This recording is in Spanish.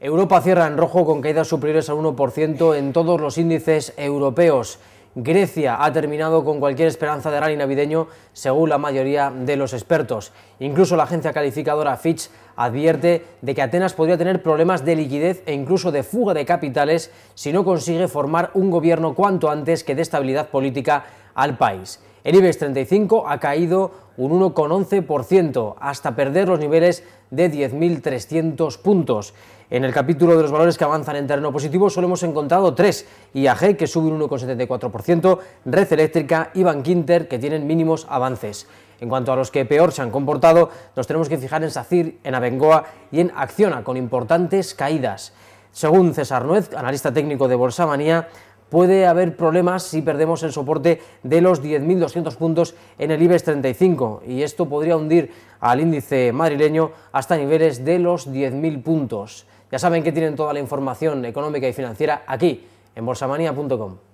Europa cierra en rojo con caídas superiores al 1% en todos los índices europeos. Grecia ha terminado con cualquier esperanza de rally navideño, según la mayoría de los expertos. Incluso la agencia calificadora Fitch advierte de que Atenas podría tener problemas de liquidez e incluso de fuga de capitales si no consigue formar un gobierno cuanto antes que de estabilidad política al país. El IBEX 35 ha caído un 1,11% hasta perder los niveles de 10.300 puntos. En el capítulo de los valores que avanzan en terreno positivo solo hemos encontrado tres, IAG que sube un 1,74%, Red Eléctrica y Bankinter que tienen mínimos avances. En cuanto a los que peor se han comportado, nos tenemos que fijar en SACIR, en Abengoa y en Acciona, con importantes caídas. Según César Nuez, analista técnico de Bolsa Manía, puede haber problemas si perdemos el soporte de los 10.200 puntos en el IBEX 35 y esto podría hundir al índice madrileño hasta niveles de los 10.000 puntos. Ya saben que tienen toda la información económica y financiera aquí en bolsamanía.com.